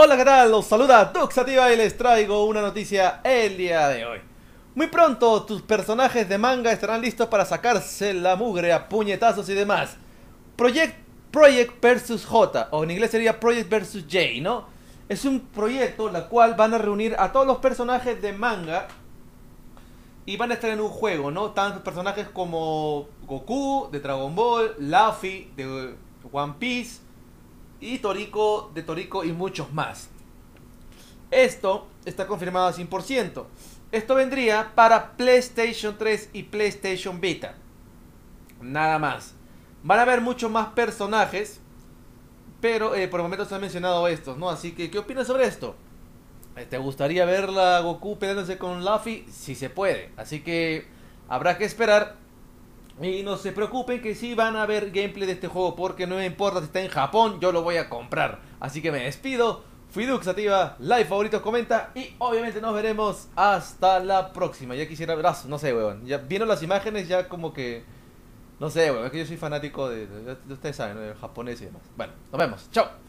Hola, ¿qué Los saluda Duxativa y les traigo una noticia el día de hoy. Muy pronto tus personajes de manga estarán listos para sacarse la mugre a puñetazos y demás. Project, Project versus J, o en inglés sería Project vs J, ¿no? Es un proyecto en la cual van a reunir a todos los personajes de manga y van a estar en un juego, ¿no? Tantos personajes como Goku de Dragon Ball, Luffy de One Piece, y Torico de Torico y muchos más. Esto está confirmado al 100%. Esto vendría para PlayStation 3 y PlayStation Vita. Nada más. Van a haber muchos más personajes, pero eh, por el momento se han mencionado estos, ¿no? Así que, ¿qué opinas sobre esto? ¿Te gustaría ver la Goku peleándose con Luffy? Si se puede. Así que habrá que esperar y no se preocupen que si van a ver gameplay de este juego, porque no me importa si está en Japón, yo lo voy a comprar. Así que me despido. Fui Duxativa, like, favoritos, comenta y obviamente nos veremos hasta la próxima. Ya quisiera ver, ah, no sé, weón. Ya vino las imágenes, ya como que... No sé, weón, es que yo soy fanático de... ustedes saben, de japonés y demás. Bueno, nos vemos. Chao.